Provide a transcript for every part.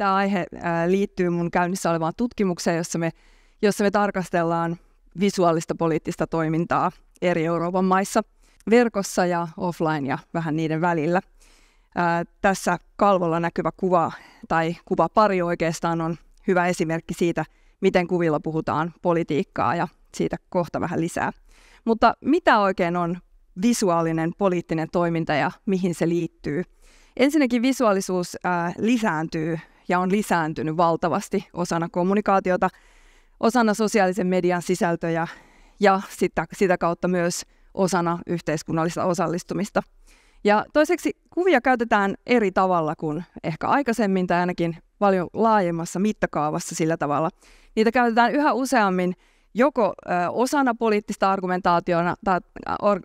Tämä aihe liittyy mun käynnissä olevaan tutkimukseen, jossa me, jossa me tarkastellaan visuaalista poliittista toimintaa eri Euroopan maissa verkossa ja offline ja vähän niiden välillä. Ää, tässä kalvolla näkyvä kuva tai pari oikeastaan on hyvä esimerkki siitä, miten kuvilla puhutaan politiikkaa ja siitä kohta vähän lisää. Mutta mitä oikein on visuaalinen poliittinen toiminta ja mihin se liittyy? Ensinnäkin visuaalisuus ää, lisääntyy ja on lisääntynyt valtavasti osana kommunikaatiota, osana sosiaalisen median sisältöjä ja sitä, sitä kautta myös osana yhteiskunnallista osallistumista. Ja toiseksi kuvia käytetään eri tavalla kuin ehkä aikaisemmin tai ainakin paljon laajemmassa mittakaavassa sillä tavalla. Niitä käytetään yhä useammin joko osana poliittista argumentaatiota, tai,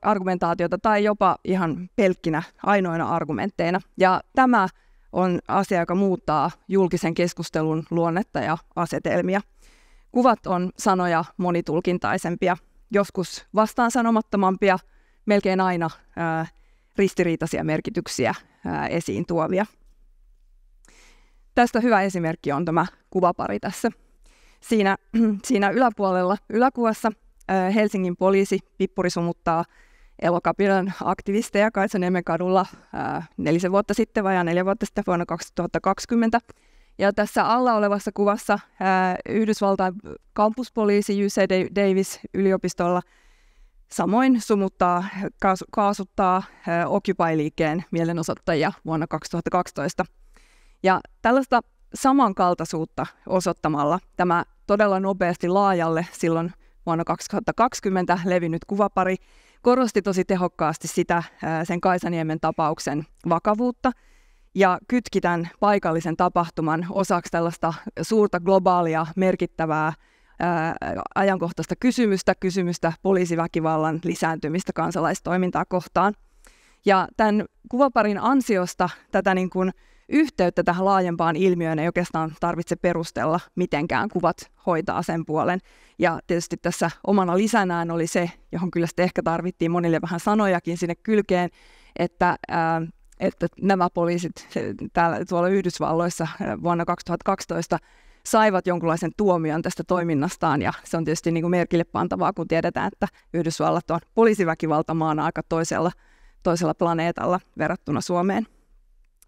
argumentaatiota tai jopa ihan pelkkinä ainoina argumentteina. Ja tämä on asia, joka muuttaa julkisen keskustelun luonnetta ja asetelmia. Kuvat on sanoja monitulkintaisempia, joskus vastaan sanomattomampia, melkein aina ää, äh, ristiriitaisia merkityksiä ää, äh, esiin tuovia. Tästä hyvä esimerkki on tämä kuvapari tässä. Siinä, siinä yläpuolella yläkuvassa ää, äh, Helsingin poliisi pippurisumuttaa sumuttaa Elokapinan aktivisteja Kaisaniemen kadulla ää, nelisen vuotta sitten, vai neljä vuotta sitten vuonna 2020. Ja tässä alla olevassa kuvassa ää, Yhdysvaltain kampuspoliisi UC Davis yliopistolla samoin sumuttaa, kaasu, kaasuttaa Occupy-liikkeen mielenosoittajia vuonna 2012. Ja tällaista samankaltaisuutta osoittamalla tämä todella nopeasti laajalle silloin vuonna 2020 levinnyt kuvapari korosti tosi tehokkaasti sitä sen Kaisaniemen tapauksen vakavuutta ja kytki tämän paikallisen tapahtuman osaksi tällaista suurta globaalia merkittävää ajankohtaista kysymystä, kysymystä poliisiväkivallan lisääntymistä kansalaistoimintaa kohtaan. Ja tämän kuvaparin ansiosta tätä niin kuin, yhteyttä tähän laajempaan ilmiöön ei oikeastaan tarvitse perustella mitenkään. Kuvat hoitaa sen puolen. Ja tietysti tässä omana lisänään oli se, johon kyllä sitten ehkä tarvittiin monille vähän sanojakin sinne kylkeen, että ää, että nämä poliisit täällä, tuolla Yhdysvalloissa vuonna 2012 saivat jonkunlaisen tuomion tästä toiminnastaan ja se on tietysti niin kuin merkille pantavaa, kun tiedetään, että Yhdysvallat on poliisiväkivaltamaana aika toisella, toisella planeetalla verrattuna Suomeen.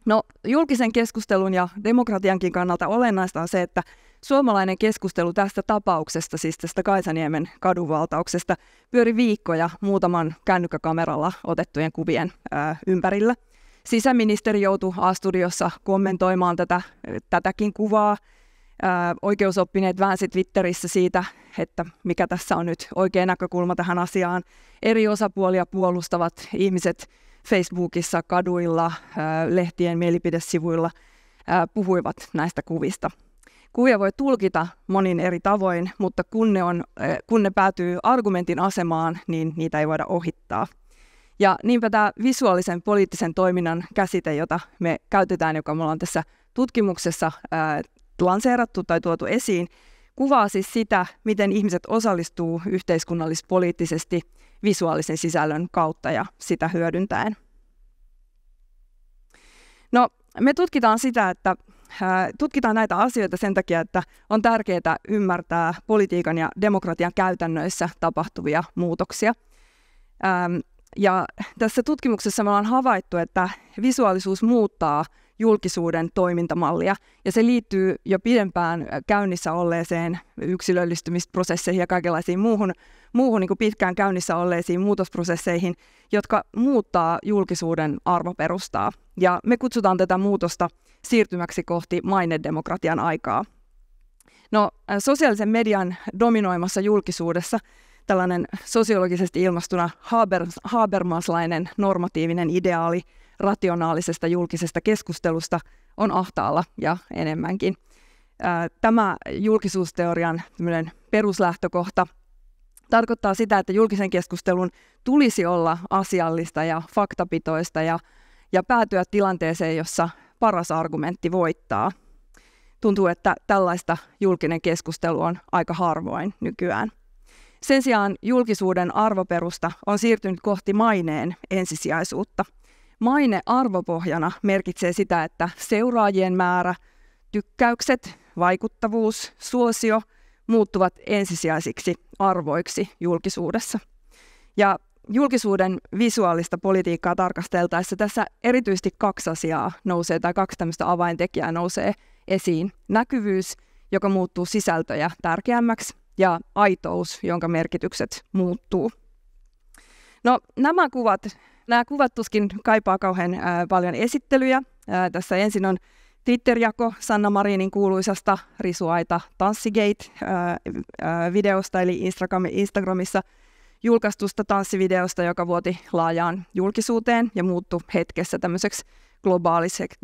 No, julkisen keskustelun ja demokratiankin kannalta olennaista on se, että suomalainen keskustelu tästä tapauksesta, siis tästä Kaisaniemen kadunvaltauksesta, pyöri viikkoja muutaman kännykkäkameralla otettujen kuvien ää, ympärillä. Sisäministeri joutui A-studiossa kommentoimaan tätä, tätäkin kuvaa. Ää, oikeusoppineet väänsi Twitterissä siitä, että mikä tässä on nyt oikea näkökulma tähän asiaan. Eri osapuolia puolustavat ihmiset Facebookissa, kaduilla, lehtien mielipidesivuilla puhuivat näistä kuvista. Kuvia voi tulkita monin eri tavoin, mutta kun ne, on, kun ne päätyy argumentin asemaan, niin niitä ei voida ohittaa. Ja niinpä tämä visuaalisen poliittisen toiminnan käsite, jota me käytetään, joka me ollaan tässä tutkimuksessa ää, lanseerattu tai tuotu esiin, kuvaa siis sitä, miten ihmiset osallistuu yhteiskunnallispoliittisesti visuaalisen sisällön kautta ja sitä hyödyntäen. No, me tutkitaan sitä, että tutkitaan näitä asioita sen takia, että on tärkeää ymmärtää politiikan ja demokratian käytännöissä tapahtuvia muutoksia. Ja tässä tutkimuksessa me ollaan havaittu, että visuaalisuus muuttaa julkisuuden toimintamallia. Ja se liittyy jo pidempään käynnissä olleeseen yksilöllistymisprosesseihin ja kaikenlaisiin muuhun, muuhun niin kuin pitkään käynnissä olleisiin muutosprosesseihin, jotka muuttaa julkisuuden arvoperustaa. Ja me kutsutaan tätä muutosta siirtymäksi kohti mainedemokratian aikaa. No, sosiaalisen median dominoimassa julkisuudessa tällainen sosiologisesti ilmastuna Habermaslainen normatiivinen ideaali – rationaalisesta julkisesta keskustelusta on ahtaalla ja enemmänkin. Tämä julkisuusteorian peruslähtökohta tarkoittaa sitä, että julkisen keskustelun tulisi olla asiallista ja faktapitoista ja, ja päätyä tilanteeseen, jossa paras argumentti voittaa. Tuntuu, että tällaista julkinen keskustelu on aika harvoin nykyään. Sen sijaan julkisuuden arvoperusta on siirtynyt kohti maineen ensisijaisuutta – Maine arvopohjana merkitsee sitä, että seuraajien määrä, tykkäykset, vaikuttavuus, suosio muuttuvat ensisijaisiksi arvoiksi julkisuudessa. Ja julkisuuden visuaalista politiikkaa tarkasteltaessa tässä erityisesti kaksi asiaa nousee tai kaksi tämmöistä avaintekijää nousee esiin. Näkyvyys, joka muuttuu sisältöjä tärkeämmäksi ja aitous, jonka merkitykset muuttuu. No nämä kuvat Nämä kuvat tuskin kaipaa kauhean äh, paljon esittelyjä. Äh, tässä ensin on Twitter-jako Sanna Marinin kuuluisasta risuaita Tanssigate-videosta, eli Instagram, Instagramissa julkaistusta tanssivideosta, joka vuoti laajaan julkisuuteen ja muuttui hetkessä tämmöiseksi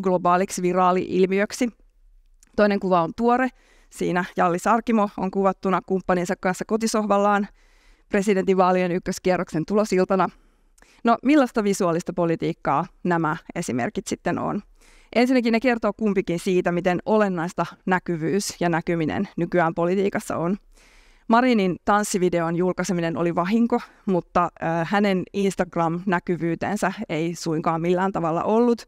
globaaliksi viraali-ilmiöksi. Toinen kuva on tuore. Siinä Jalli Sarkimo on kuvattuna kumppaninsa kanssa kotisohvallaan presidentinvaalien ykköskierroksen tulosiltana – No millaista visuaalista politiikkaa nämä esimerkit sitten on? Ensinnäkin ne kertoo kumpikin siitä, miten olennaista näkyvyys ja näkyminen nykyään politiikassa on. Marinin tanssivideon julkaiseminen oli vahinko, mutta äh, hänen Instagram-näkyvyytensä ei suinkaan millään tavalla ollut.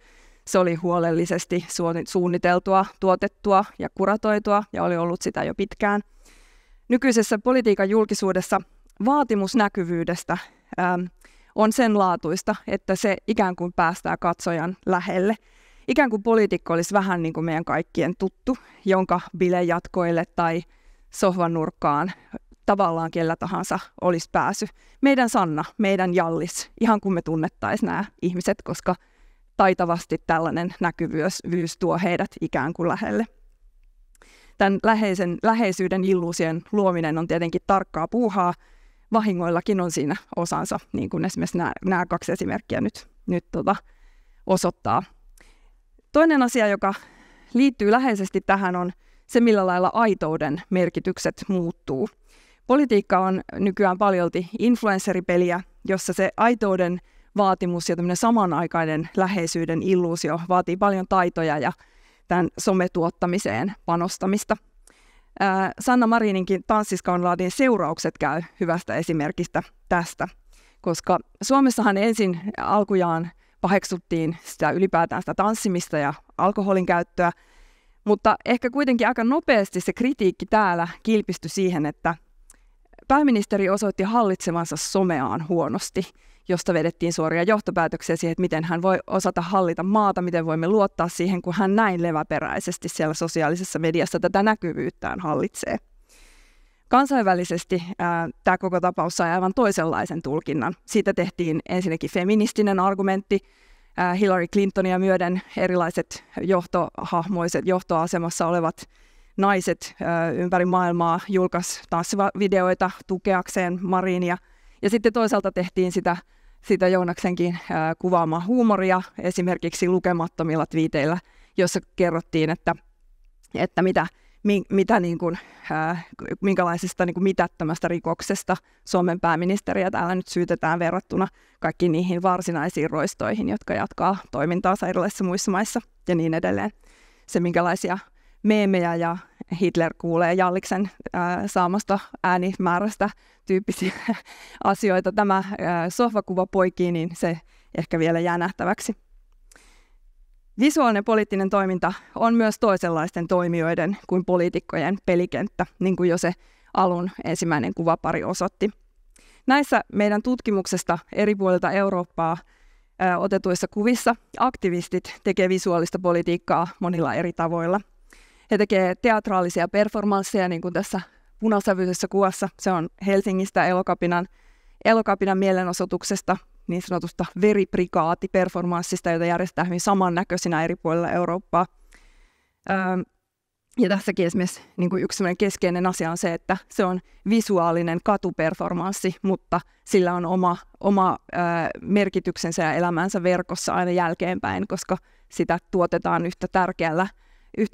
Se oli huolellisesti suunniteltua, tuotettua ja kuratoitua ja oli ollut sitä jo pitkään. Nykyisessä politiikan julkisuudessa vaatimus näkyvyydestä ähm, on sen laatuista, että se ikään kuin päästää katsojan lähelle. Ikään kuin poliitikko olisi vähän niin kuin meidän kaikkien tuttu, jonka bilejatkoille tai sohvan nurkkaan tavallaan kellä tahansa olisi pääsy. Meidän Sanna, meidän Jallis, ihan kuin me tunnettaisiin nämä ihmiset, koska taitavasti tällainen näkyvyys tuo heidät ikään kuin lähelle. Tämän läheisen, läheisyyden illuusien luominen on tietenkin tarkkaa puuhaa, vahingoillakin on siinä osansa, niin kuin esimerkiksi nämä, nämä kaksi esimerkkiä nyt, nyt tota, osoittaa. Toinen asia, joka liittyy läheisesti tähän, on se, millä lailla aitouden merkitykset muuttuu. Politiikka on nykyään paljolti influenceripeliä, jossa se aitouden vaatimus ja samanaikainen läheisyyden illuusio vaatii paljon taitoja ja tämän sometuottamiseen panostamista – Sanna Marininkin tanssiskandaalin seuraukset käy hyvästä esimerkistä tästä, koska Suomessahan ensin alkujaan paheksuttiin sitä ylipäätään sitä tanssimista ja alkoholin käyttöä, mutta ehkä kuitenkin aika nopeasti se kritiikki täällä kilpistyi siihen, että pääministeri osoitti hallitsevansa someaan huonosti josta vedettiin suoria johtopäätöksiä siihen, että miten hän voi osata hallita maata, miten voimme luottaa siihen, kun hän näin leväperäisesti siellä sosiaalisessa mediassa tätä näkyvyyttään hallitsee. Kansainvälisesti äh, tämä koko tapaus sai aivan toisenlaisen tulkinnan. Siitä tehtiin ensinnäkin feministinen argumentti, Äh, Hillary Clintonia myöden erilaiset johtohahmoiset, johtoasemassa olevat naiset äh, ympäri maailmaa julkaisivat tanssivideoita tukeakseen Marinia. Ja sitten toisaalta tehtiin sitä sitä Joonaksenkin kuvaamaa huumoria esimerkiksi lukemattomilla twiiteillä, jossa kerrottiin, että, että mitä, mi, mitä niin kuin, minkälaisesta niin kuin mitättömästä rikoksesta Suomen pääministeriä täällä nyt syytetään verrattuna kaikkiin niihin varsinaisiin roistoihin, jotka jatkaa toimintaansa erilaisissa muissa maissa ja niin edelleen. Se, minkälaisia meemejä ja Hitler kuulee Jalliksen ää, äh, saamasta äänimäärästä tyyppisiä asioita. Tämä ää, äh, sohvakuva poikii, niin se ehkä vielä jää nähtäväksi. Visuaalinen poliittinen toiminta on myös toisenlaisten toimijoiden kuin poliitikkojen pelikenttä, niin kuin jo se alun ensimmäinen kuvapari osoitti. Näissä meidän tutkimuksesta eri puolilta Eurooppaa äh, otetuissa kuvissa aktivistit tekevät visuaalista politiikkaa monilla eri tavoilla – he tekevät teatraalisia performansseja, niin kuin tässä punasävyisessä kuvassa. Se on Helsingistä elokapinan, elokapinan mielenosoituksesta niin sanotusta veriprikaatiperformanssista, jota järjestetään hyvin samannäköisinä eri puolilla Eurooppaa. Öö, ja tässäkin esimerkiksi niin kuin yksi keskeinen asia on se, että se on visuaalinen katuperformanssi, mutta sillä on oma, oma ö, öö, merkityksensä ja elämänsä verkossa aina jälkeenpäin, koska sitä tuotetaan yhtä tärkeällä –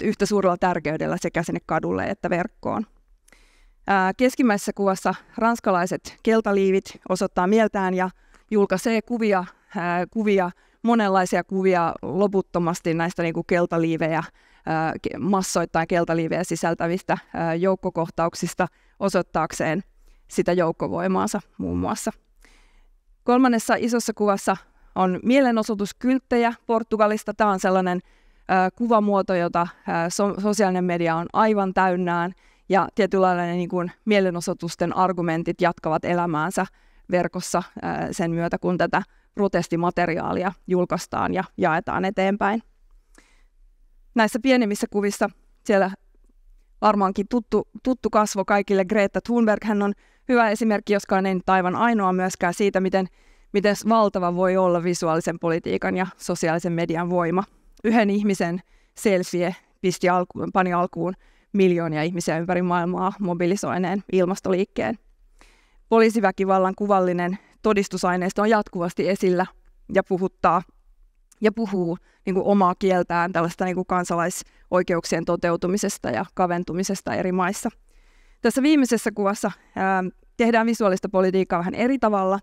yhtä suurella tärkeydellä sekä sinne kadulle että verkkoon. Keskimmäisessä kuvassa ranskalaiset keltaliivit osoittaa mieltään ja julkaisee kuvia, kuvia monenlaisia kuvia loputtomasti näistä niin kuin keltaliivejä, massoittain keltaliivejä sisältävistä joukkokohtauksista osoittaakseen sitä joukkovoimaansa muun muassa. Kolmannessa isossa kuvassa on mielenosoituskylttejä Portugalista. Tämä on sellainen kuvamuoto, jota so- sosiaalinen media on aivan täynnään, ja tietynlainen niin kuin, mielenosoitusten argumentit jatkavat elämäänsä verkossa sen myötä, kun tätä protestimateriaalia julkaistaan ja jaetaan eteenpäin. Näissä pienemmissä kuvissa siellä varmaankin tuttu, tuttu kasvo kaikille Greta Thunberg. Hän on hyvä esimerkki, joskaan ei nyt aivan ainoa myöskään siitä, miten, miten valtava voi olla visuaalisen politiikan ja sosiaalisen median voima yhden ihmisen selfie pisti alkuun, pani alkuun miljoonia ihmisiä ympäri maailmaa mobilisoineen ilmastoliikkeen. Poliisiväkivallan kuvallinen todistusaineisto on jatkuvasti esillä ja puhuttaa ja puhuu niin kuin omaa kieltään tällaista niin kuin kansalaisoikeuksien toteutumisesta ja kaventumisesta eri maissa. Tässä viimeisessä kuvassa ää, tehdään visuaalista politiikkaa vähän eri tavalla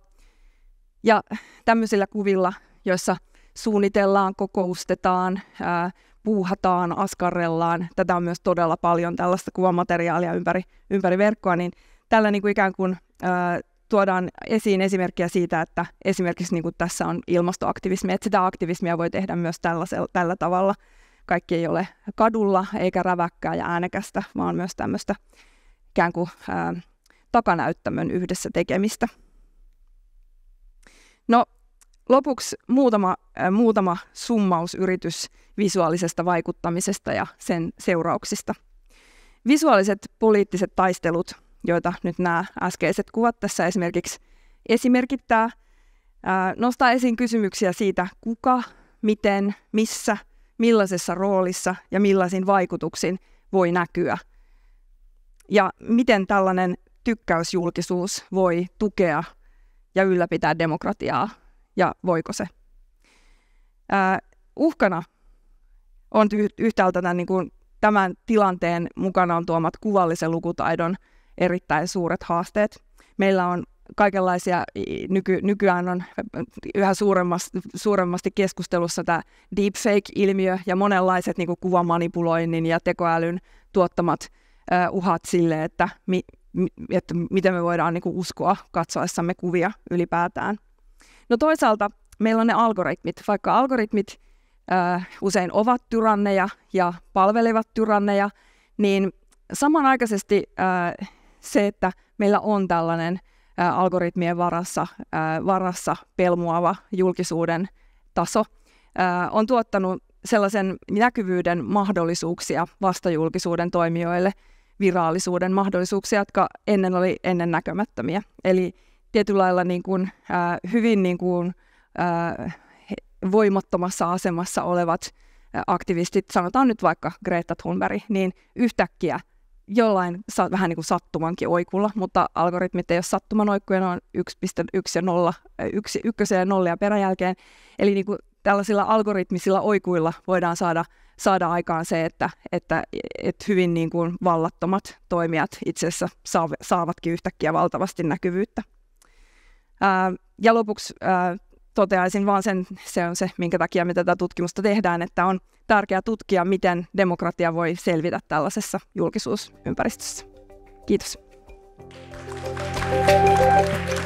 ja tämmöisillä kuvilla, joissa – suunnitellaan, kokoustetaan, ää, puuhataan, askarrellaan. Tätä on myös todella paljon tällaista kuvamateriaalia ympäri, ympäri verkkoa, niin tällä niin kuin ikään kuin ää, tuodaan esiin esimerkkiä siitä, että esimerkiksi niin kuin tässä on ilmastoaktivismi, että sitä aktivismia voi tehdä myös tällä tavalla. Kaikki ei ole kadulla eikä räväkkää ja äänekästä, vaan myös tämmöistä ikään kuin ää, takanäyttämön yhdessä tekemistä. No Lopuksi muutama, äh, muutama summausyritys visuaalisesta vaikuttamisesta ja sen seurauksista. Visuaaliset poliittiset taistelut, joita nyt nämä äskeiset kuvat tässä esimerkiksi esimerkittää, nostaa esiin kysymyksiä siitä, kuka, miten, missä, millaisessa roolissa ja millaisin vaikutuksin voi näkyä. Ja miten tällainen tykkäysjulkisuus voi tukea ja ylläpitää demokratiaa ja voiko se. Ää, uhkana on tyh- yhtäältä tämän, niin kuin, tämän tilanteen on tuomat kuvallisen lukutaidon erittäin suuret haasteet. Meillä on kaikenlaisia, nyky, nykyään on yhä suuremmasti, suuremmasti keskustelussa tämä deepfake-ilmiö ja monenlaiset niin kuin kuvamanipuloinnin ja tekoälyn tuottamat uh, uhat sille, että, mi, mi, että miten me voidaan niin kuin uskoa katsoessamme kuvia ylipäätään. No toisaalta meillä on ne algoritmit, vaikka algoritmit äh, usein ovat tyranneja ja palvelevat tyranneja, niin samanaikaisesti äh, se, että meillä on tällainen äh, algoritmien varassa, varassa pelmuava julkisuuden taso, on tuottanut sellaisen näkyvyyden mahdollisuuksia vastajulkisuuden toimijoille, virallisuuden mahdollisuuksia, jotka ennen oli ennen näkömättömiä. Eli tietyllä lailla niin kuin, äh, hyvin niin kuin, äh, voimattomassa asemassa olevat aktivistit, sanotaan nyt vaikka Greta Thunberg, niin yhtäkkiä jollain vähän niin kuin sattumankin oikulla, mutta algoritmit ei ole sattuman oikkuja, ne on 1.1 ja 0, 1, 1 ja 0 ja peräjälkeen. Eli niin kuin tällaisilla algoritmisilla oikuilla voidaan saada, saada aikaan se, että, että, että hyvin niin kuin vallattomat toimijat itse asiassa saavatkin yhtäkkiä valtavasti näkyvyyttä. Ää, ja lopuksi toteaisin vaan sen, se on se, minkä takia me tätä tutkimusta tehdään, että on tärkeää tutkia, miten demokratia voi selvitä tällaisessa julkisuusympäristössä. Kiitos. Thank you.